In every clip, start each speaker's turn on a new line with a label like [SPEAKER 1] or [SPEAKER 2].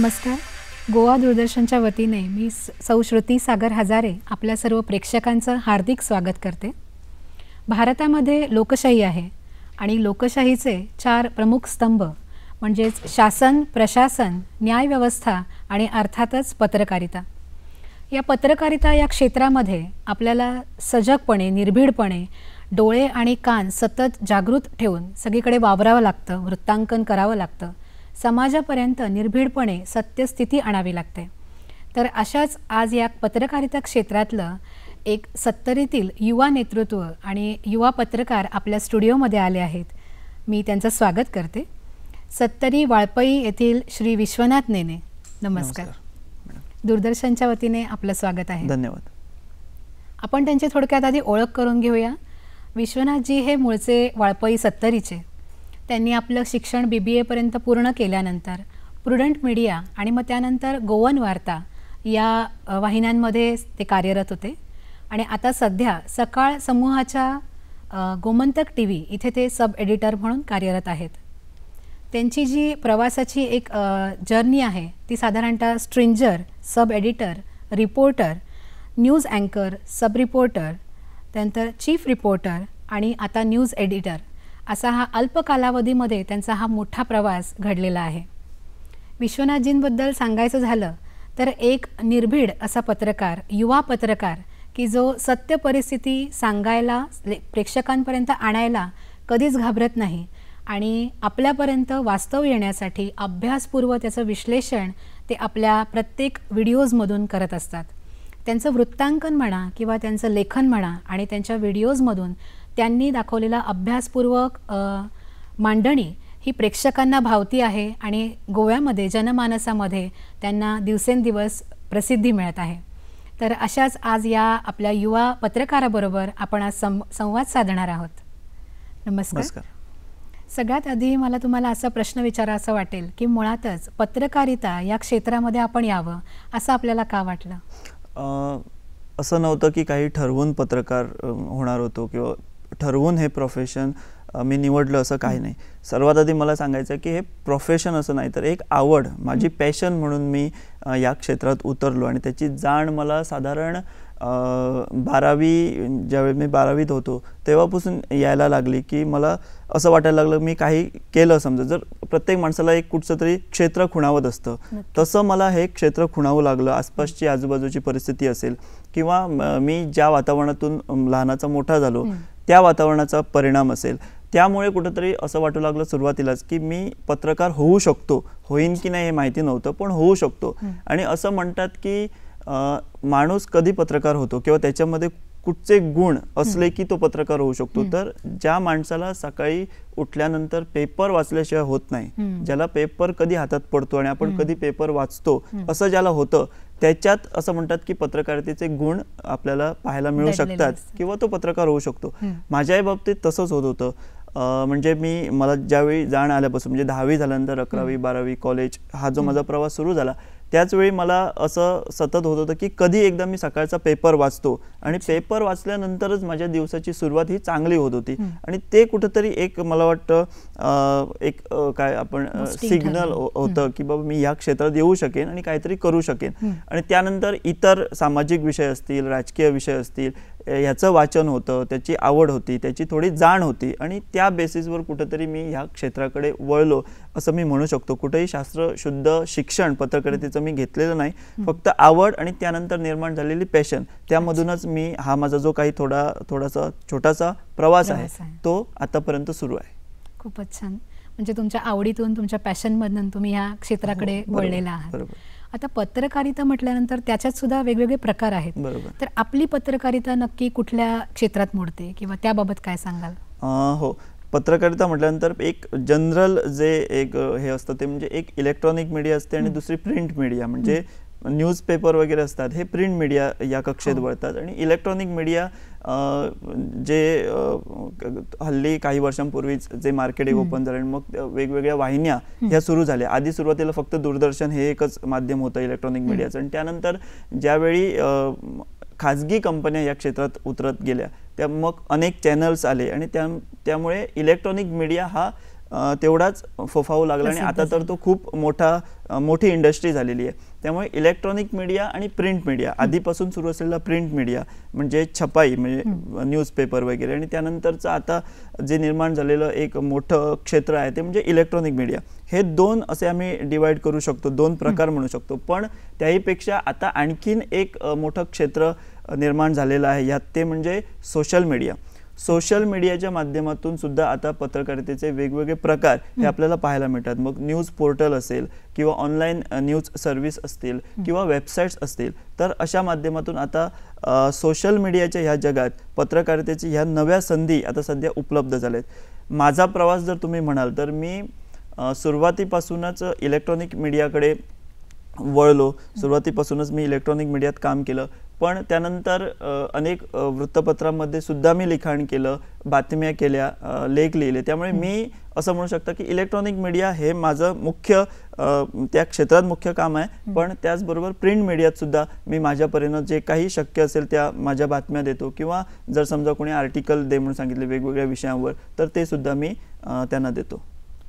[SPEAKER 1] नमस्कार
[SPEAKER 2] गोवा दूरदर्शनच्या वतीने मी सौ श्रुती सागर हजारे आपल्या सर्व प्रेक्षकांचं हार्दिक स्वागत करते भारतामध्ये लोकशाही आहे आणि लोकशाहीचे चार प्रमुख स्तंभ म्हणजेच शासन प्रशासन न्यायव्यवस्था आणि अर्थातच पत्रकारिता या पत्रकारिता या क्षेत्रामध्ये आपल्याला सजगपणे निर्भीडपणे डोळे आणि कान सतत जागृत ठेवून सगळीकडे वावरावं लागतं वृत्तांकन करावं लागतं समाजापर्यंत निर्भीडपणे सत्यस्थिती आणावी लागते तर अशाच आज या पत्रकारिता क्षेत्रातलं एक सत्तरीतील युवा नेतृत्व आणि युवा पत्रकार आपल्या स्टुडिओमध्ये आले आहेत मी त्यांचं स्वागत करते सत्तरी वाळपई येथील श्री विश्वनाथ नेने नमस्कार, दूरदर्शनच्या वतीने आपलं स्वागत आहे धन्यवाद आपण त्यांची थोडक्यात आधी ओळख करून घेऊया विश्वनाथजी हे मूळचे वाळपई सत्तरीचे त्यांनी आपलं शिक्षण बी बी एपर्यंत पूर्ण केल्यानंतर प्रुडंट मीडिया आणि मग त्यानंतर गोवन वार्ता या वाहिन्यांमध्ये ते कार्यरत होते आणि आता सध्या सकाळ समूहाच्या गोमंतक टी व्ही इथे ते सब एडिटर म्हणून कार्यरत आहेत त्यांची जी प्रवासाची एक जर्नी आहे ती साधारणतः stringer sub editor reporter news अँकर सब रिपोर्टर त्यानंतर चीफ रिपोर्टर आणि आता न्यूज एडिटर असा हा अल्प कालावधीमध्ये त्यांचा हा मोठा प्रवास घडलेला आहे विश्वनाथजींबद्दल सांगायचं झालं तर एक निर्भीड असा पत्रकार युवा पत्रकार की जो सत्य परिस्थिती सांगायला प्रेक्षकांपर्यंत आणायला कधीच घाबरत नाही आणि आपल्यापर्यंत वास्तव येण्यासाठी अभ्यासपूर्व त्याचं विश्लेषण ते आपल्या प्रत्येक व्हिडिओजमधून करत असतात त्यांचं वृत्तांकन म्हणा किंवा त्यांचं लेखन म्हणा आणि त्यांच्या व्हिडिओजमधून त्यांनी दाखवलेला अभ्यासपूर्वक मांडणी ही प्रेक्षकांना भावती आहे आणि गोव्यामध्ये जनमानसामध्ये त्यांना दिवसेंदिवस प्रसिद्धी मिळत आहे तर अशाच आज या आपल्या युवा पत्रकाराबरोबर आपण आज सं संवाद साधणार आहोत नमस्कार सगळ्यात आधी मला तुम्हाला असा प्रश्न विचारा असं वाटेल की मुळातच पत्रकारिता या क्षेत्रामध्ये आपण यावं असं आपल्याला का वाटलं
[SPEAKER 1] असं नव्हतं की काही ठरवून पत्रकार होणार होतो किंवा ठरवून हे प्रोफेशन मी निवडलं असं काही नाही सर्वात आधी मला सांगायचं की हे प्रोफेशन असं नाही तर एक आवड माझी पॅशन म्हणून मी या क्षेत्रात उतरलो आणि त्याची जाण मला साधारण बारावी ज्यावेळी मी बारावीत होतो तेव्हापासून यायला लागली की मला असं वाटायला लागलं मी काही केलं समजा जर प्रत्येक माणसाला एक कुठचं तरी क्षेत्र खुणावत असतं तसं मला हे क्षेत्र खुणावं लागलं आसपासची आजूबाजूची परिस्थिती असेल किंवा मी ज्या वातावरणातून लहानाचा मोठा झालो त्या वातावरणाचा परिणाम असेल त्यामुळे कुठंतरी असं वाटू लागलं सुरुवातीलाच की मी पत्रकार होऊ शकतो होईन की नाही हे माहिती नव्हतं पण होऊ शकतो आणि असं म्हणतात की माणूस कधी पत्रकार होतो किंवा त्याच्यामध्ये कुठचे गुण असले की तो पत्रकार होऊ शकतो तर ज्या माणसाला सकाळी उठल्यानंतर पेपर वाचल्याशिवाय होत नाही ज्याला पेपर कधी हातात पडतो आणि आपण कधी पेपर वाचतो असं ज्याला होतं त्याच्यात असं म्हणतात की पत्रकारितेचे गुण आपल्याला पाहायला मिळू शकतात किंवा तो पत्रकार होऊ शकतो माझ्याही बाबतीत तसंच होत होतं म्हणजे मी मला ज्यावेळी जाण आल्यापासून म्हणजे दहावी झाल्यानंतर अकरावी बारावी कॉलेज हा जो माझा प्रवास सुरू झाला त्याचवेळी मला असं सतत होत होतं की कधी एकदा मी सकाळचा पेपर वाचतो आणि पेपर वाचल्यानंतरच माझ्या दिवसाची सुरुवात ही चांगली होत होती आणि ते कुठंतरी एक मला वाटतं एक काय आपण सिग्नल हो, होतं की बाबा मी ह्या क्षेत्रात येऊ शकेन आणि काहीतरी करू शकेन आणि त्यानंतर इतर सामाजिक विषय असतील राजकीय विषय असतील ह्याचं वाचन होतं त्याची आवड होती त्याची थोडी जाण होती आणि त्या बेसिसवर कुठंतरी मी ह्या क्षेत्राकडे वळलो असं मी म्हणू शकतो कुठेही शास्त्र शुद्ध शिक्षण पत्रकारितेचं मी घेतलेलं नाही फक्त आवड आणि त्यानंतर निर्माण झालेली पॅशन त्यामधूनच मी हा माझा जो काही थोडा थोडासा छोटासा प्रवास आहे तो आतापर्यंत सुरू आहे
[SPEAKER 2] खूपच छान म्हणजे तुमच्या आवडीतून तुमच्या पॅशनमधून तुम्ही ह्या क्षेत्राकडे हो, वळलेला आहात आता पत्रकारिता म्हटल्यानंतर त्याच्यात सुद्धा वेगवेगळे प्रकार आहेत बरोबर तर आपली पत्रकारिता नक्की कुठल्या क्षेत्रात मोडते किंवा त्याबाबत काय सांगाल
[SPEAKER 1] हो पत्रकारिता म्हटल्यानंतर एक जनरल जे एक हे असतं ते म्हणजे एक इलेक्ट्रॉनिक मीडिया असते आणि दुसरी प्रिंट मीडिया म्हणजे न्यूजपेपर वगैरे असतात हे प्रिंट मीडिया या हो. कक्षेत वळतात आणि इलेक्ट्रॉनिक मीडिया जे हल्ली काही वर्षांपूर्वीच जे मार्केट ओपन झालं आणि मग वेगवेगळ्या वाहिन्या ह्या सुरू झाल्या आधी सुरुवातीला फक्त दूरदर्शन हे एकच माध्यम होतं इलेक्ट्रॉनिक मीडियाचं आणि त्यानंतर ज्यावेळी खाजगी कंपन्या या क्षेत्रात उतरत गेल्या त्या मग अनेक चॅनल्स आले आणि त्यामुळे इलेक्ट्रॉनिक मीडिया हा तेवढाच फोफावू लागला आणि आता तर तो खूप मोठा मोठी इंडस्ट्री झालेली आहे त्यामुळे इलेक्ट्रॉनिक मीडिया आणि प्रिंट मीडिया आधीपासून सुरू असलेला प्रिंट मीडिया म्हणजे छपाई म्हणजे न्यूजपेपर वगैरे आणि त्यानंतरचं आता जे निर्माण झालेलं एक मोठं क्षेत्र आहे ते म्हणजे इलेक्ट्रॉनिक मीडिया हे दोन असे आम्ही डिवाईड करू शकतो दोन प्रकार म्हणू शकतो पण त्याहीपेक्षा आता आणखीन एक मोठं क्षेत्र निर्माण झालेलं आहे यात ते म्हणजे सोशल मीडिया सोशल मीडियाच्या माध्यमातून सुद्धा आता पत्रकारितेचे वेगवेगळे प्रकार हे आपल्याला पाहायला मिळतात मग न्यूज पोर्टल असेल किंवा ऑनलाईन न्यूज सर्व्हिस असतील किंवा वेबसाईट्स असतील तर अशा माध्यमातून आता सोशल मीडियाच्या ह्या जगात पत्रकारितेची ह्या नव्या संधी आता सध्या उपलब्ध झाल्या माझा प्रवास जर तुम्ही म्हणाल तर मी सुरुवातीपासूनच इलेक्ट्रॉनिक मीडियाकडे वळलो सुरुवातीपासूनच मी इलेक्ट्रॉनिक मीडियात काम केलं पण त्यानंतर अनेक वृत्तपत्रांमध्ये सुद्धा मी लिखाण केलं बातम्या केल्या लेख लिहिले त्यामुळे मी असं म्हणू शकता की इलेक्ट्रॉनिक मीडिया हे माझं मुख्य त्या क्षेत्रात मुख्य काम आहे पण त्याचबरोबर प्रिंट मीडियात सुद्धा मी माझ्यापर्यंत जे काही शक्य असेल त्या माझ्या बातम्या देतो किंवा जर समजा कोणी आर्टिकल दे म्हणून सांगितले वेगवेगळ्या विषयांवर तर ते सुद्धा मी त्यांना देतो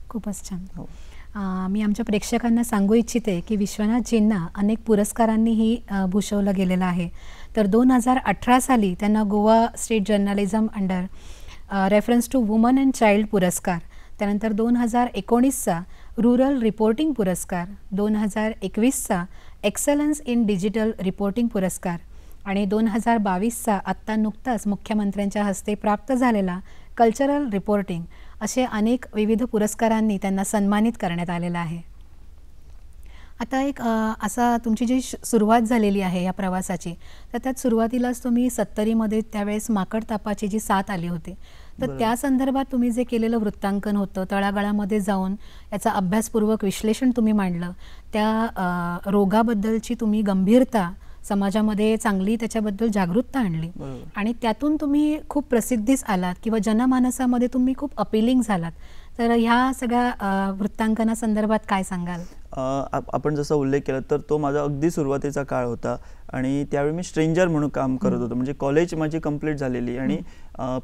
[SPEAKER 2] खूपच छान हो मी आमच्या प्रेक्षकांना सांगू इच्छिते की विश्वनाथजींना अनेक पुरस्कारांनीही भूषवलं गेलेलं आहे तर दोन हजार अठरा साली त्यांना Goa state journalism under reference to woman and child पुरस्कार त्यानंतर दोन हजार एकोणीसचा रुरल रिपोर्टिंग पुरस्कार दोन हजार एकवीसचा एक्सलन्स इन डिजिटल रिपोर्टिंग पुरस्कार आणि दोन हजार बावीसचा आत्ता नुकताच मुख्यमंत्र्यांच्या हस्ते प्राप्त झालेला कल्चरल रिपोर्टिंग असे अनेक विविध पुरस्कारांनी त्यांना सन्मानित करण्यात आलेलं आहे आता एक असा तुमची जी सुरुवात झालेली आहे या प्रवासाची तर त्यात सुरुवातीलाच तुम्ही सत्तरीमध्ये त्यावेळेस माकड तापाची जी साथ आली होती तर त्या संदर्भात तुम्ही जे केलेलं वृत्तांकन होतं तळागाळामध्ये जाऊन याचा अभ्यासपूर्वक विश्लेषण तुम्ही मांडलं त्या रोगाबद्दलची तुम्ही गंभीरता समाजामध्ये चांगली त्याच्याबद्दल जागरूकता आणली आणि त्यातून तुम्ही खूप प्रसिद्धीस आलात किंवा जनमानसामध्ये तुम्ही खूप अपिलिंग झालात तर ह्या सगळ्या वृत्तांकना संदर्भात काय सांगाल
[SPEAKER 1] आपण जसं उल्लेख केला तर तो माझा अगदी सुरुवातीचा काळ होता आणि त्यावेळी मी स्ट्रेंजर म्हणून काम करत होतो म्हणजे कॉलेज माझी कंप्लीट झालेली आणि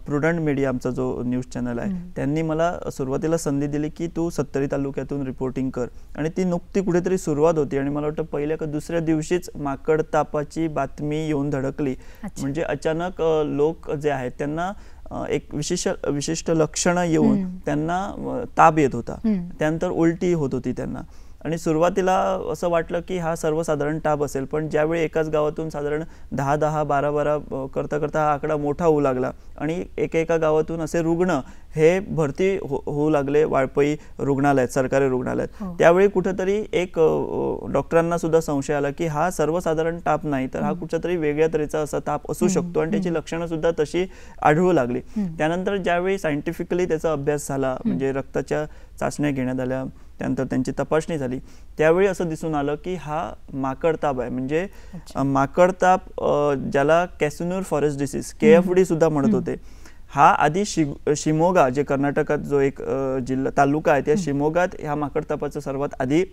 [SPEAKER 1] प्रुडंट मीडिया आमचा जो न्यूज चॅनल आहे त्यांनी मला सुरुवातीला संधी दिली की तू सत्तरी तालुक्यातून रिपोर्टिंग कर आणि ती नुकती कुठेतरी सुरुवात होती आणि मला वाटतं पहिल्या का दुसऱ्या दिवशीच माकड तापाची बातमी येऊन धडकली म्हणजे अचानक लोक जे आहेत त्यांना एक विशेष विशिष्ट लक्षणं येऊन त्यांना ताप येत होता त्यानंतर उलटी होत होती त्यांना आणि सुरुवातीला असं वाटलं की हा सर्वसाधारण टाप असेल पण ज्यावेळी एकाच गावातून साधारण दहा दहा बारा बारा करता करता हा आकडा मोठा होऊ लागला आणि एक एका गावातून असे रुग्ण हे भरती हो होऊ लागले वाळपई रुग्णालयात सरकारी रुग्णालयात हो. त्यावेळी कुठंतरी एक डॉक्टरांना सुद्धा संशय आला की हा सर्वसाधारण ताप नाही तर हा कुठच्या तरी वेगळ्या तऱ्हेचा असा ताप असू शकतो आणि त्याची लक्षणं सुद्धा तशी आढळू लागली त्यानंतर ज्यावेळी सायंटिफिकली त्याचा अभ्यास झाला म्हणजे रक्ताच्या चाचण्या घेण्यात आल्या त्यानंतर त्यांची तपासणी झाली त्यावेळी असं दिसून आलं की हा माकडताप आहे म्हणजे माकडताप ज्याला Kyasanur forest disease K F D सुद्धा म्हणत होते हा आधी शि शिमोगा जे कर्नाटकात जो एक जिल्हा तालुका आहे त्या शिमोगात ह्या माकडतापाचं सर्वात आधी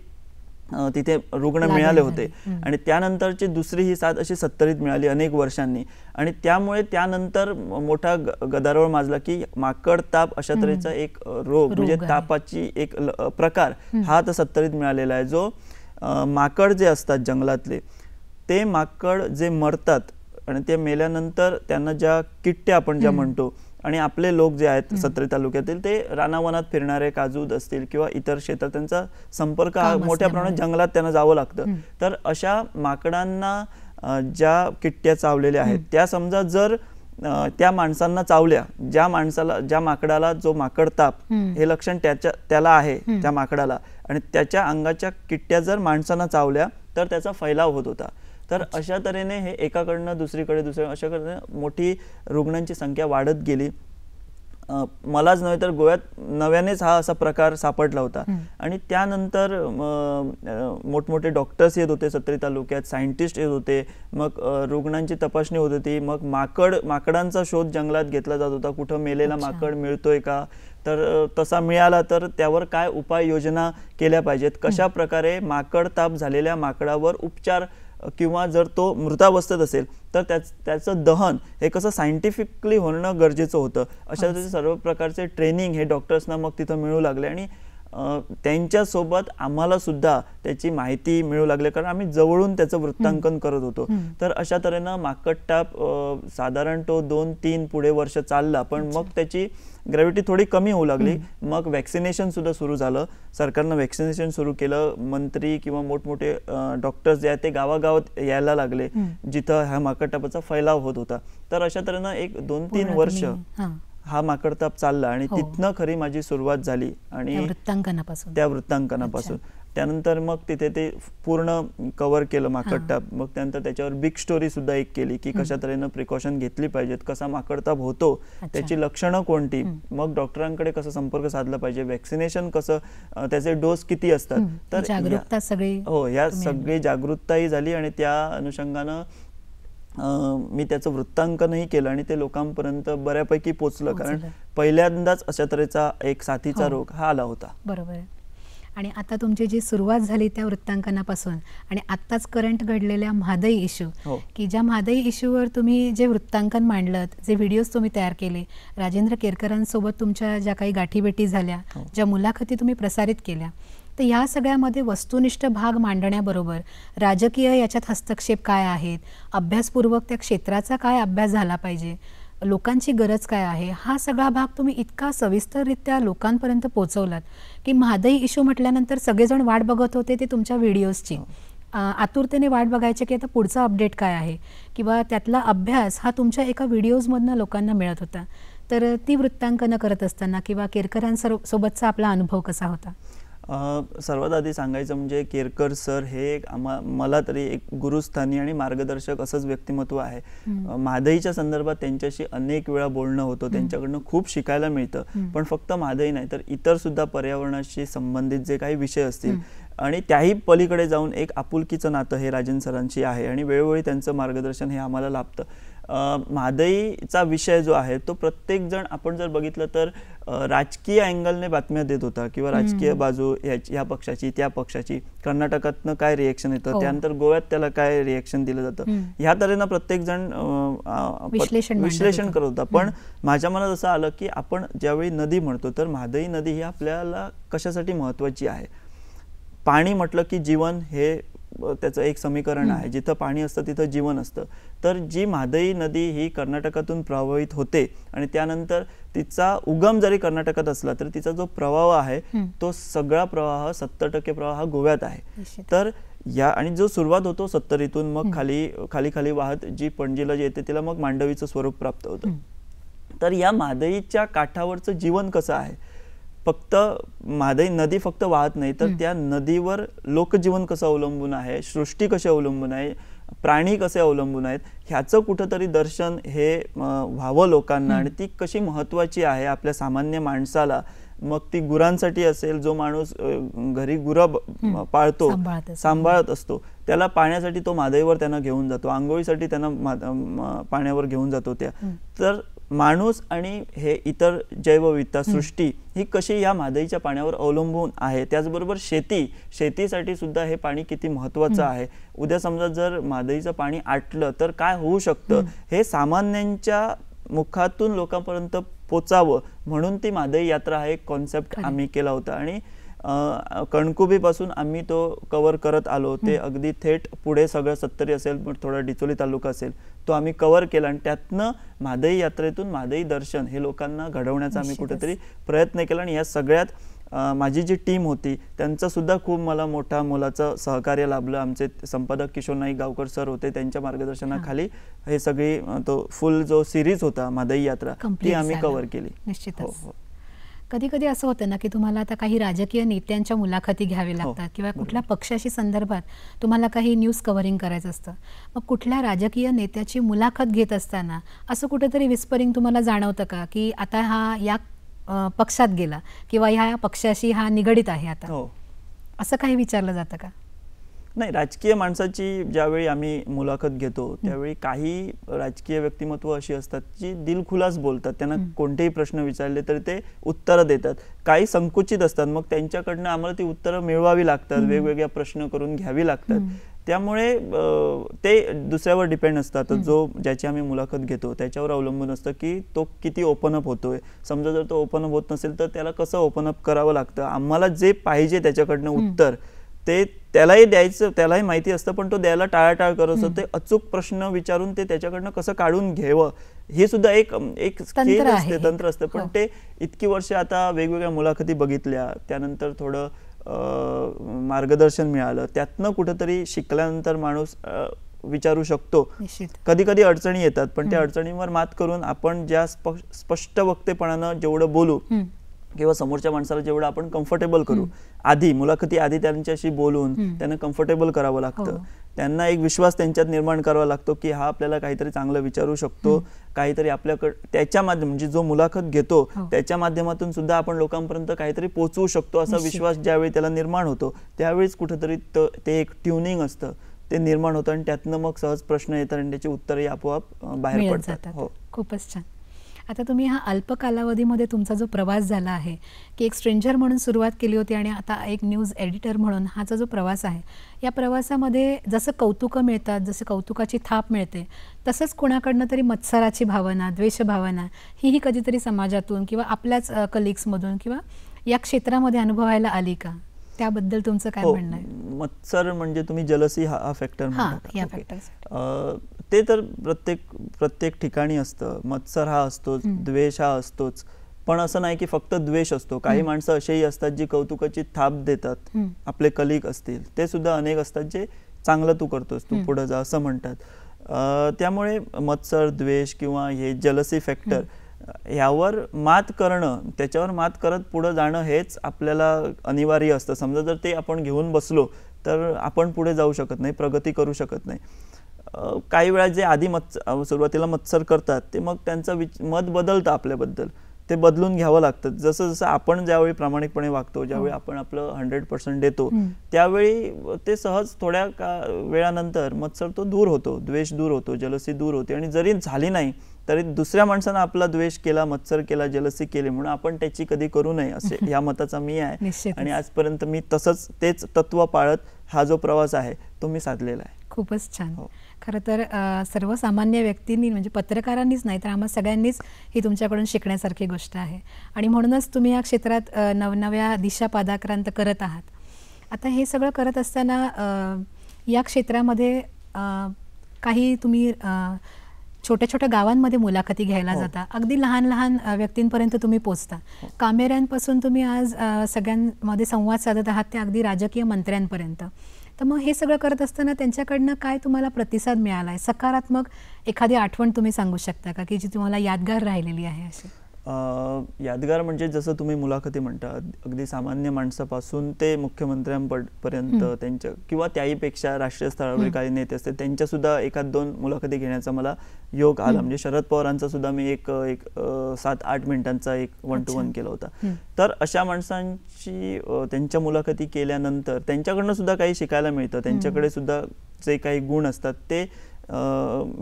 [SPEAKER 1] तिथे रुग्ण मिळाले होते आणि त्यानंतरची दुसरी ही साथ अशी सत्तरीत मिळाली अनेक वर्षांनी आणि त्यामुळे त्यानंतर मोठा गदारोळ माजला की माकड ताप अशा तऱ्हेचा एक रोग म्हणजे तापाची एक प्रकार हा तर सत्तरीत मिळालेला आहे जो माकड जे असतात जंगलातले ते माकड जे मरतात आणि ते मेल्यानंतर त्यांना ज्या किट्ट्या आपण ज्या म्हणतो आणि आपले लोक जे आहेत सत्रे तालुक्यातील ते रानावनात फिरणारे काजूद असतील किंवा इतर क्षेत्रात त्यांचा संपर्क मोठ्या प्रमाणात जंगलात त्यांना जावं लागतं तर अशा माकडांना ज्या किट्ट्या चावलेल्या आहेत त्या समजा जर त्या माणसांना चावल्या ज्या माणसाला ज्या माकडाला जो माकड ताप हे लक्षण त्याच्या त्याला आहे त्या माकडाला आणि त्याच्या अंगाच्या किट्ट्या जर माणसांना चावल्या तर त्याचा फैलाव होत होता तर अशा तऱ्हेने हे एकाकडनं दुसरीकडे दुसऱ्या अशा तऱ्हेने मोठी रुग्णांची संख्या वाढत गेली मलाच नव्हे तर गोव्यात नव्यानेच हा असा प्रकार सापडला होता आणि त्यानंतर मोठमोठे डॉक्टर्स येत होते सत्री तालुक्यात सायंटिस्ट येत होते मग रुग्णांची तपासणी होत होती मग माकड माकडांचा शोध जंगलात घेतला जात होता कुठं मेलेला माकड मिळतोय का तर तसा मिळाला तर त्यावर काय उपाययोजना केल्या पाहिजेत कशा प्रकारे माकड ताप झालेल्या माकडावर उपचार किंवा जर तो मृतावस्थेत असेल तर त्याच त्याचं दहन हे कसं सायंटिफिकली होणं गरजेचं होतं अशा सर्व प्रकारचे ट्रेनिंग हे डॉक्टर्सना मग तिथं मिळू लागले आणि त्यांच्यासोबत सुद्धा त्याची माहिती मिळू लागली कारण आम्ही जवळून त्याचं वृत्तांकन करत होतो तर अशा तऱ्हेनं माकडटाप साधारण तो दोन तीन पुढे वर्ष चालला पण मग त्याची ग्रॅव्हिटी थोडी कमी होऊ लागली मग वॅक्सिनेशन सुद्धा सुरू झालं सरकारनं वॅक्सिनेशन सुरू केलं मंत्री किंवा मोठमोठे डॉक्टर्स जे आहेत ते गावागावात यायला लागले जिथं ह्या माकडटापाचा फैलाव होत होता तर अशा तऱ्हेनं एक दोन तीन वर्ष हा माकडताप चालला आणि हो. तिथनं खरी माझी सुरुवात झाली आणि त्या वृत्तांकनापासून त्यानंतर मग तिथे ते पूर्ण कव्हर केलं माकडताप मग त्यानंतर त्याच्यावर बिग स्टोरी सुद्धा एक केली की कशा तऱ्हेनं प्रिकॉशन घेतली पाहिजेत कसा माकडताप होतो त्याची लक्षणं कोणती मग डॉक्टरांकडे कसं संपर्क साधला पाहिजे व्हॅक्सिनेशन कसं त्याचे डोस किती असतात तर हो ह्या सगळी जागरूकताही झाली आणि त्या अनुषंगानं मी त्याचं वृत्तांकनही केलं आणि ते लोकांपर्यंत बऱ्यापैकी पोचलं कारण पहिल्यांदाच अशा तऱ्हेचा एक साथीचा हो. रोग हा आला होता
[SPEAKER 2] बरोबर आणि आता तुमची जी सुरुवात झाली त्या वृत्तांकनापासून आणि आताच करंट घडलेल्या महादई इश्यू हो. की ज्या महादई इश्यूवर तुम्ही जे वृत्तांकन मांडलं जे व्हिडिओज तुम्ही तयार केले राजेंद्र केरकरांसोबत तुमच्या ज्या काही गाठीबेटी झाल्या हो. ज्या मुलाखती तुम्ही प्रसारित केल्या तर या सगळ्यामध्ये वस्तुनिष्ठ भाग मांडण्याबरोबर राजकीय याच्यात हस्तक्षेप काय आहेत अभ्यासपूर्वक त्या क्षेत्राचा काय अभ्यास झाला पाहिजे लोकांची गरज काय आहे हा सगळा भाग तुम्ही इतका सविस्तररित्या लोकांपर्यंत पोहोचवलात की महादई इशू म्हटल्यानंतर सगळेजण वाट बघत होते ते तुमच्या व्हिडिओजची आतुरतेने वाट बघायची की आता पुढचा अपडेट काय आहे किंवा त्यातला अभ्यास हा तुमच्या एका व्हिडिओजमधनं लोकांना मिळत होता तर ती वृत्तांकनं करत असताना किंवा केरकरांसोबतचा आपला अनुभव कसा होता
[SPEAKER 1] सर्वात आधी सांगायचं म्हणजे केरकर सर हे एक आम्हा मला तरी एक गुरुस्थानी आणि मार्गदर्शक असंच व्यक्तिमत्व आहे महादईच्या संदर्भात त्यांच्याशी अनेक वेळा बोलणं होतं त्यांच्याकडनं खूप शिकायला मिळतं पण फक्त महादई नाही तर इतर सुद्धा पर्यावरणाशी संबंधित जे काही विषय असतील आणि त्याही पलीकडे जाऊन एक आपुलकीचं नातं हे राजन सरांशी आहे आणि वेळोवेळी त्यांचं मार्गदर्शन हे आम्हाला लाभतं महादईचा विषय जो आहे तो प्रत्येकजण आपण जर बघितलं तर राजकीय अँगलने बातम्या देत होता किंवा राजकीय बाजू ह्या पक्षाची त्या पक्षाची कर्नाटकातनं काय रिएक्शन येतं हो. त्यानंतर गोव्यात त्याला काय रिएक्शन दिलं जातं ह्या तऱ्हेनं प्रत्येकजण विश्लेषण करत होता पण माझ्या मनात असं आलं की आपण ज्यावेळी नदी म्हणतो तर महादई नदी ही आपल्याला कशासाठी महत्वाची आहे पाणी म्हटलं की जीवन हे त्याचं एक समीकरण आहे जिथं पाणी असतं तिथं जीवन असतं तर जी मादई नदी ही कर्नाटकातून प्रवाहित होते आणि त्यानंतर तिचा उगम जरी कर्नाटकात असला तरी तिचा जो प्रवाह आहे तो सगळा प्रवाह सत्तर टक्के प्रवाह गोव्यात आहे तर या आणि जो सुरुवात होतो सत्तरीतून मग खाली खाली खाली वाहत जी पणजीला जी येते तिला मग मांडवीचं स्वरूप प्राप्त होतं तर या मादईच्या काठावरचं जीवन कसं आहे फक्त महादाई नदी फक्त वाहत नाही तर त्या नदीवर लोकजीवन कसं अवलंबून आहे सृष्टी कशी अवलंबून आहे प्राणी कसे अवलंबून आहेत ह्याचं कुठंतरी दर्शन हे व्हावं लोकांना आणि ती कशी महत्त्वाची आहे आपल्या सामान्य माणसाला मग ती गुरांसाठी असेल जो माणूस घरी गुरं पाळतो सांभाळत असतो त्याला पाण्यासाठी तो मादईवर त्यांना घेऊन जातो आंघोळीसाठी त्यांना पाण्यावर घेऊन जातो त्या तर माणूस आणि हे इतर जैवविविधता सृष्टी ही कशी या मादईच्या पाण्यावर अवलंबून आहे त्याचबरोबर शेती शेतीसाठी सुद्धा हे पाणी किती महत्वाचं आहे उद्या समजा जर मादईचं पाणी आटलं तर काय होऊ शकतं हे सामान्यांच्या मुखातून लोकांपर्यंत पोचावं म्हणून ती मादई यात्रा हा एक कॉन्सेप्ट आम्ही केला होता आणि कणकुबीपासून आम्ही तो कवर करत आलो ते अगदी थेट पुढे सगळं सत्तरी असेल थोडा डिचोली तालुका असेल तो आम्ही कवर केला आणि त्यातनं मादई यात्रेतून मादई दर्शन हे लोकांना घडवण्याचा आम्ही कुठेतरी प्रयत्न केला आणि या सगळ्यात माझी जी टीम होती त्यांचा सुद्धा खूप मला मोठा मोलाचं सहकार्य लाभलं आमचे संपादक किशोर नाईक गावकर सर होते त्यांच्या मार्गदर्शनाखाली हे सगळी तो फुल जो सिरीज होता मादई यात्रा ती आम्ही कव्हर केली निश्चित हो, हो.
[SPEAKER 2] कधी कधी असं होतं ना की तुम्हाला आता काही राजकीय नेत्यांच्या मुलाखती घ्यावे हो, लागतात किंवा कुठल्या पक्षाशी संदर्भात तुम्हाला काही न्यूज कव्हरिंग करायचं असतं मग कुठल्या राजकीय नेत्याची मुलाखत घेत असताना असं कुठेतरी विस्परिंग तुम्हाला जाणवतं का की आता हा या पक्षात गेला किंवा ह्या पक्षाशी हा निगडित आहे आता हो. असं काही विचारलं जातं का
[SPEAKER 1] नाही राजकीय माणसाची ज्यावेळी आम्ही मुलाखत घेतो त्यावेळी काही राजकीय व्यक्तिमत्व अशी असतात जी दिलखुलास बोलतात त्यांना कोणतेही प्रश्न विचारले तरी ते उत्तरं देतात काही संकुचित असतात मग त्यांच्याकडनं आम्हाला ती उत्तरं मिळवावी लागतात वेगवेगळ्या प्रश्न करून घ्यावी लागतात त्यामुळे ते दुसऱ्यावर डिपेंड असतात जो ज्याची आम्ही मुलाखत घेतो त्याच्यावर अवलंबून असतं की तो किती ओपन अप होतोय समजा जर तो ओपन अप होत नसेल तर त्याला कसं ओपन अप करावं लागतं आम्हाला जे पाहिजे त्याच्याकडनं उत्तर ते त्यालाही द्यायचं त्यालाही माहिती असतं पण तो द्यायला टाळाटाळ करत असतो ते अचूक प्रश्न विचारून ते त्याच्याकडनं कसं काढून घ्यावं हे सुद्धा एक एक असते तंत्र असतं पण हो. ते इतकी वर्ष आता वेगवेगळ्या मुलाखती बघितल्या त्यानंतर थोडं मार्गदर्शन मिळालं त्यातनं कुठंतरी शिकल्यानंतर माणूस विचारू शकतो कधी कधी अडचणी येतात पण त्या अडचणींवर मात करून आपण ज्या स्पष्ट वक्तेपणानं जेवढं बोलू किंवा समोरच्या माणसाला जेवढं आपण कम्फर्टेबल करू आधी मुलाखती आधी त्यांच्याशी बोलून त्यांना कम्फर्टेबल करावं हो. लागतं त्यांना एक विश्वास त्यांच्यात निर्माण करावा लागतो की हा आपल्याला काहीतरी चांगलं विचारू शकतो काहीतरी आपल्याकडे त्याच्या माध्यम म्हणजे जो मुलाखत घेतो हो. त्याच्या माध्यमातून सुद्धा आपण लोकांपर्यंत काहीतरी पोचवू शकतो असा विश्वास ज्यावेळी त्याला निर्माण होतो त्यावेळीच कुठेतरी ते एक ट्युनिंग असतं ते निर्माण होतं आणि त्यातनं मग सहज प्रश्न येतात आणि त्याची उत्तरही आपोआप बाहेर पडतात हो
[SPEAKER 2] खूपच छान आता तुम्ही हा अल्प कालावधीमध्ये तुमचा जो प्रवास झाला आहे की एक स्ट्रेंजर म्हणून सुरुवात केली होती आणि आता एक न्यूज एडिटर म्हणून हाचा जो प्रवास आहे या प्रवासामध्ये जसं कौतुकं मिळतात जसं कौतुकाची थाप मिळते तसंच कुणाकडनं तरी मत्सराची भावना द्वेष भावना हीही कधीतरी समाजातून किंवा आपल्याच कलिग्समधून किंवा या क्षेत्रामध्ये अनुभवायला आली का त्याबद्दल तुमचं काय हो, म्हणणं
[SPEAKER 1] आहे मत्सर म्हणजे तुम्ही जलसी हा फॅक्टर ते तर प्रत्येक प्रत्येक ठिकाणी असतं मत्सर हा असतोच द्वेष हा असतोच पण असं नाही की फक्त द्वेष असतो काही माणसं असेही असतात जी कौतुकाची थाप देतात आपले कलिक असतील ते सुद्धा अनेक असतात जे चांगलं तू करतोस तू पुढे जा असं म्हणतात त्यामुळे मत्सर द्वेष किंवा हे जलसी फॅक्टर ह्यावर मात करणं त्याच्यावर मात करत पुढे जाणं हेच आपल्याला अनिवार्य असतं समजा जर ते आपण घेऊन बसलो तर आपण पुढे जाऊ शकत नाही प्रगती करू शकत नाही काही वेळा जे आधी मत्स सुरुवातीला मत्सर करतात ते मग त्यांचं मत बदलतं आपल्याबद्दल ते बदलून घ्यावं लागतं जसं जसं आपण ज्यावेळी प्रामाणिकपणे वागतो ज्यावेळी हो. आपण आपलं हंड्रेड पर्सेंट देतो त्यावेळी ते सहज थोड्या का वेळानंतर मत्सर तो दूर होतो द्वेष दूर होतो जलसी दूर होते आणि जरी झाली नाही तरी दुसऱ्या माणसानं आपला द्वेष केला मत्सर केला जलसी केली म्हणून आपण त्याची कधी करू नये असे ह्या मताचा मी आहे आणि आजपर्यंत मी तसंच तेच तत्व पाळत हा जो प्रवास आहे तो मी साधलेला आहे
[SPEAKER 2] खूपच छान हो खरं तर सर्वसामान्य व्यक्तींनी म्हणजे पत्रकारांनीच नाही तर आम्हा सगळ्यांनीच ही तुमच्याकडून शिकण्यासारखी गोष्ट आहे आणि म्हणूनच तुम्ही या क्षेत्रात नवनव्या दिशा पादाक्रांत करत आहात आता हे सगळं करत असताना या क्षेत्रामध्ये काही तुम्ही छोट्या छोट्या गावांमध्ये मुलाखती घ्यायला हो. जाता अगदी लहान लहान व्यक्तींपर्यंत तुम्ही पोचता हो. कामेऱ्यांपासून तुम्ही आज सगळ्यांमध्ये संवाद साधत आहात ते अगदी राजकीय मंत्र्यांपर्यंत तर मग हे सगळं करत असताना त्यांच्याकडनं काय तुम्हाला प्रतिसाद मिळाला आहे सकारात्मक एखादी आठवण तुम्ही सांगू शकता का की जी तुम्हाला यादगार राहिलेली आहे अशी
[SPEAKER 1] यादगार म्हणजे जसं तुम्ही मुलाखती म्हणता अगदी सामान्य माणसापासून ते मुख्यमंत्र्यांपर्यंत त्यांच्या किंवा त्याहीपेक्षा राष्ट्रीय स्तरावर काही नेते असते त्यांच्या सुद्धा एखाद दोन मुलाखती घेण्याचा मला योग आला म्हणजे शरद पवारांचा सुद्धा मी एक एक सात आठ मिनिटांचा एक वन टू वन केला होता तर अशा माणसांची त्यांच्या मुलाखती केल्यानंतर त्यांच्याकडनं सुद्धा काही शिकायला मिळतं त्यांच्याकडे सुद्धा जे काही गुण असतात ते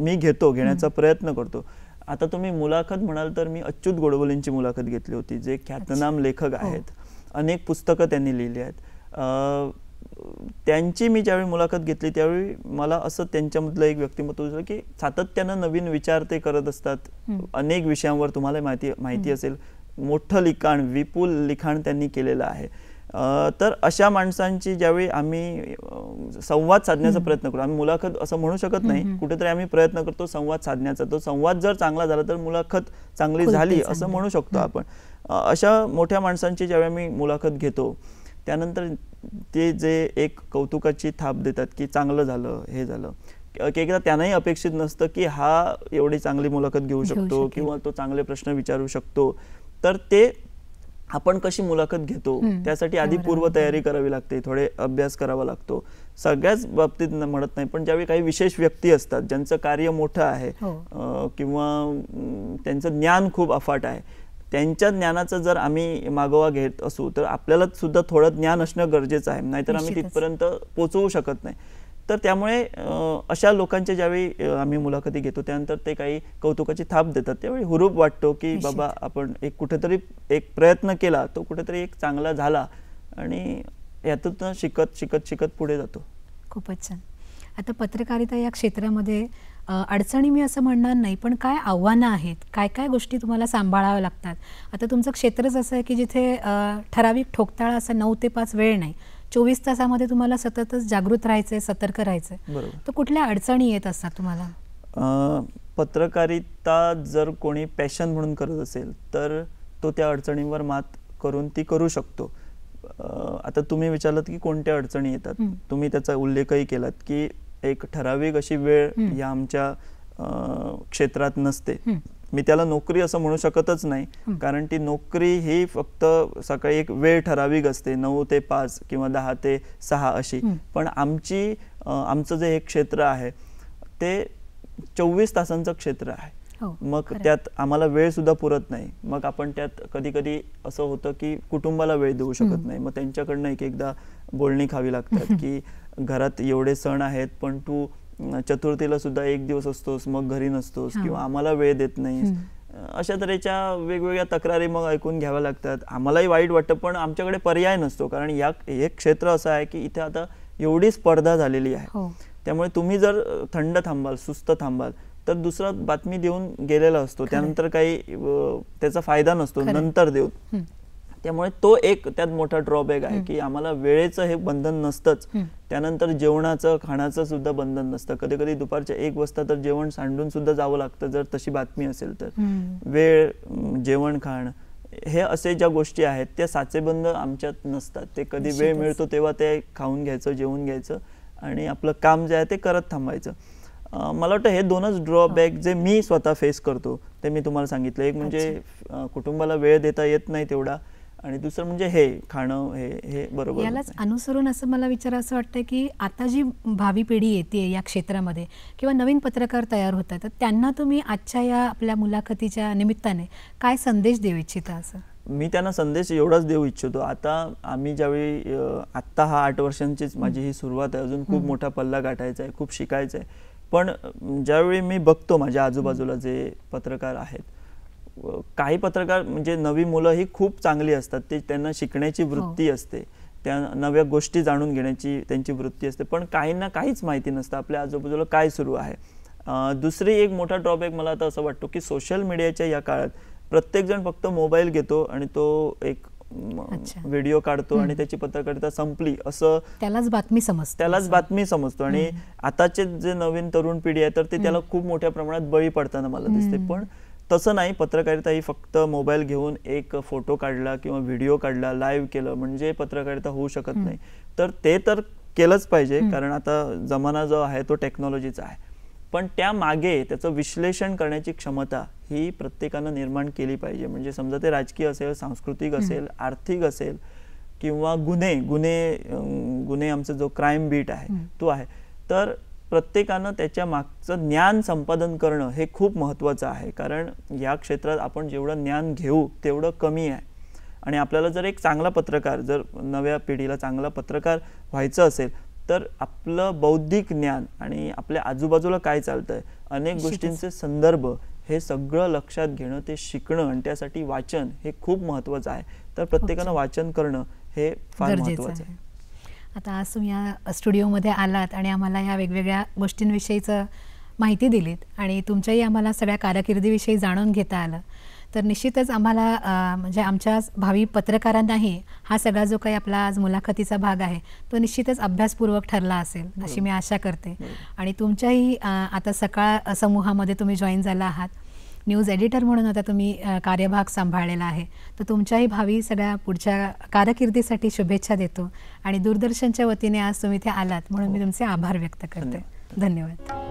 [SPEAKER 1] मी घेतो घेण्याचा प्रयत्न करतो आता तुम्ही मुलाखत म्हणाल तर मी अच्युत गोडबोलेंची मुलाखत घेतली होती जे ख्यातनाम लेखक हो. आहेत अनेक पुस्तकं त्यांनी लिहिली आहेत त्यांची मी ज्यावेळी मुलाखत घेतली त्यावेळी मला असं त्यांच्यामधलं एक व्यक्तिमत्व दिसलं की सातत्यानं नवीन विचार ते करत असतात अनेक विषयांवर तुम्हाला माहिती माहिती असेल मोठं लिखाण विपुल लिखाण त्यांनी केलेलं आहे तर अशा माणसांची ज्यावेळी आम्ही संवाद साधण्याचा प्रयत्न करतो आम्ही मुलाखत असं म्हणू शकत नाही कुठेतरी आम्ही प्रयत्न करतो संवाद साधण्याचा तो संवाद जर चांगला झाला तर मुलाखत चांगली झाली असं म्हणू शकतो आपण अशा मोठ्या माणसांची ज्यावेळी आम्ही मुलाखत घेतो त्यानंतर ते जे एक कौतुकाची थाप देतात की चांगलं झालं हे झालं एकदा त्यांनाही अपेक्षित नसतं की हा एवढी चांगली मुलाखत घेऊ शकतो किंवा तो चांगले प्रश्न विचारू शकतो तर ते आपण कशी मुलाखत घेतो त्यासाठी आधी पूर्व तयारी करावी लागते थोडे अभ्यास करावा लागतो सगळ्याच बाबतीत म्हणत नाही पण ज्यावेळी काही विशेष व्यक्ती असतात ज्यांचं कार्य मोठं आहे हो. किंवा त्यांचं ज्ञान खूप अफाट आहे त्यांच्या ज्ञानाचा जर आम्ही मागोवा घेत असू तर आपल्याला सुद्धा थोडं ज्ञान असणं गरजेचं आहे नाहीतर आम्ही तिथपर्यंत पोचवू शकत नाही तर त्यामुळे अशा लोकांच्या ज्यावेळी आम्ही मुलाखती घेतो त्यानंतर ते काही कौतुकाची थाप देतात त्यावेळी हुरूप वाटतो की बाबा आपण एक कुठेतरी एक प्रयत्न केला तो कुठेतरी एक चांगला झाला आणि यातून शिकत शिकत शिकत पुढे जातो
[SPEAKER 2] खूपच छान आता पत्रकारिता या क्षेत्रामध्ये अडचणी मी असं म्हणणार नाही पण काय आव्हानं आहेत काय काय गोष्टी तुम्हाला सांभाळाव्या लागतात आता तुमचं क्षेत्रच असं आहे की जिथे ठराविक ठोकताळा असा नऊ ते पाच वेळ नाही चोवीस तासामध्ये तुम्हाला सततच जागृत राहायचंय सतर्क राहायचंय तर कुठल्या अडचणी येत असतात
[SPEAKER 1] तुम्हाला पत्रकारिता जर कोणी पॅशन म्हणून करत असेल तर तो त्या अडचणींवर मात करून ती करू शकतो आता तुम्ही विचारलात की कोणत्या अडचणी येतात तुम्ही त्याचा उल्लेखही केलात की एक ठराविक अशी वेळ या आमच्या क्षेत्रात नसते मी त्याला नोकरी असं म्हणू शकतच नाही कारण ती नोकरी ही फक्त सकाळी एक वेळ ठराविक असते नऊ ते पाच किंवा दहा ते सहा अशी पण आमची आमचं जे हे क्षेत्र आहे ते चोवीस तासांचं क्षेत्र आहे हो, मग त्यात आम्हाला वेळ सुद्धा पुरत नाही मग आपण त्यात कधी कधी असं होतं की कुटुंबाला वेळ देऊ शकत नाही मग त्यांच्याकडनं एक एकदा बोलणी खावी लागतात की घरात एवढे सण आहेत पण तू चतुर्थीला सुद्धा एक दिवस असतोस मग घरी नसतोस किंवा आम्हाला वेळ देत नाही अशा तऱ्हेच्या वेगवेगळ्या तक्रारी मग ऐकून घ्याव्या लागतात आम्हालाही वाईट वाटतं पण आमच्याकडे पर्याय नसतो कारण या हे क्षेत्र असं आहे की इथे आता एवढी स्पर्धा झालेली आहे हो. त्यामुळे तुम्ही जर थंड थांबाल सुस्त थांबाल तर दुसरा बातमी देऊन गेलेला असतो त्यानंतर काही त्याचा फायदा नसतो नंतर देऊन त्यामुळे तो एक त्यात मोठा ड्रॉबॅक आहे की आम्हाला वेळेचं हे बंधन नसतंच त्यानंतर जेवणाचं खाण्याचं सुद्धा बंधन नसतं कधी कधी दुपारच्या एक वाजता तर जेवण सांडून सुद्धा जावं लागतं जर तशी बातमी असेल तर वेळ जेवण खाण हे असे ज्या गोष्टी आहेत त्या साचेबंद आमच्यात नसतात ते कधी वेळ मिळतो तेव्हा ते खाऊन घ्यायचं जेवून घ्यायचं आणि आपलं काम जे आहे ते करत थांबायचं मला वाटतं हे दोनच ड्रॉबॅक जे मी स्वतः फेस करतो ते मी तुम्हाला सांगितलं एक म्हणजे कुटुंबाला वेळ देता येत नाही तेवढा आणि दुसरं म्हणजे हे खाणं हे हे बरोबर यालाच
[SPEAKER 2] अनुसरून असं मला विचार असं वाटतं की आता जी भावी पिढी येते या क्षेत्रामध्ये किंवा नवीन पत्रकार तयार होतात तर त्यांना तुम्ही आजच्या या आपल्या मुलाखतीच्या निमित्ताने काय संदेश देऊ इच्छिता असं
[SPEAKER 1] मी त्यांना संदेश एवढाच देऊ इच्छितो आता आम्ही ज्यावेळी आत्ता हा आठ वर्षांचीच माझी ही सुरुवात आहे अजून खूप मोठा पल्ला गाठायचा आहे खूप शिकायचं आहे पण ज्यावेळी मी बघतो माझ्या आजूबाजूला जे पत्रकार आहेत काही पत्रकार म्हणजे नवी मुलं ही खूप चांगली असतात ते त्यांना शिकण्याची हो. वृत्ती असते त्या नव्या गोष्टी जाणून घेण्याची त्यांची वृत्ती असते पण काहींना काहीच माहिती नसतं आपल्या आजूबाजूला काय सुरू आहे दुसरी एक मोठा ड्रॉबॅक मला आता असं वाटतो की सोशल मीडियाच्या या काळात प्रत्येकजण फक्त मोबाईल घेतो आणि तो एक व्हिडिओ काढतो आणि त्याची पत्रकारिता संपली असं त्यालाच बातमी समजतो त्यालाच बातमी समजतो आणि आताचे जे नवीन तरुण पिढी आहे तर ते त्याला खूप मोठ्या प्रमाणात बळी पडताना मला दिसते पण तसं नाही पत्रकारिता ही फक्त मोबाईल घेऊन एक फोटो काढला किंवा व्हिडिओ काढला लाईव्ह केलं म्हणजे पत्रकारिता होऊ शकत नाही तर ते तर केलंच पाहिजे कारण आता जमाना जो आहे तो टेक्नॉलॉजीचा आहे पण त्या मागे त्याचं विश्लेषण करण्याची क्षमता ही प्रत्येकानं निर्माण केली पाहिजे म्हणजे समजा ते राजकीय असेल सांस्कृतिक असेल आर्थिक असेल किंवा गुन्हे गुन्हे गुन्हे आमचा जो क्राईम बीट आहे तो आहे तर प्रत्येकानं त्याच्या मागचं ज्ञान संपादन करणं हे खूप महत्त्वाचं आहे कारण या क्षेत्रात आपण जेवढं ज्ञान घेऊ तेवढं कमी आहे आणि आपल्याला जर एक चांगला पत्रकार जर नव्या पिढीला चांगला पत्रकार व्हायचं असेल तर आपलं बौद्धिक ज्ञान आणि आपल्या आजूबाजूला काय चालतंय अनेक गोष्टींचे संदर्भ हे सगळं लक्षात घेणं ते शिकणं आणि त्यासाठी वाचन हे खूप महत्त्वाचं आहे तर प्रत्येकानं वाचन करणं हे फार महत्त्वाचं आहे
[SPEAKER 2] आता आज तुम्ही या स्टुडिओमध्ये आलात आणि आम्हाला या वेगवेगळ्या गोष्टींविषयीचं माहिती दिलीत आणि तुमच्याही आम्हाला सगळ्या कारकिर्दीविषयी जाणून घेता आलं तर निश्चितच आम्हाला म्हणजे आमच्या भावी पत्रकारांनाही हा सगळा जो काही आपला आज मुलाखतीचा भाग आहे तो निश्चितच अभ्यासपूर्वक ठरला असेल अशी हो. मी आशा करते हो. आणि तुमच्याही आता सकाळ समूहामध्ये तुम्ही जॉईन झाला आहात न्यूज एडिटर म्हणून आता तुम्ही कार्यभाग सांभाळलेला आहे तर तुमच्याही भावी सगळ्या पुढच्या कारकिर्दीसाठी शुभेच्छा देतो आणि दूरदर्शनच्या वतीने आज तुम्ही इथे आलात म्हणून मी हो. तुमचे आभार व्यक्त करते धन्यवाद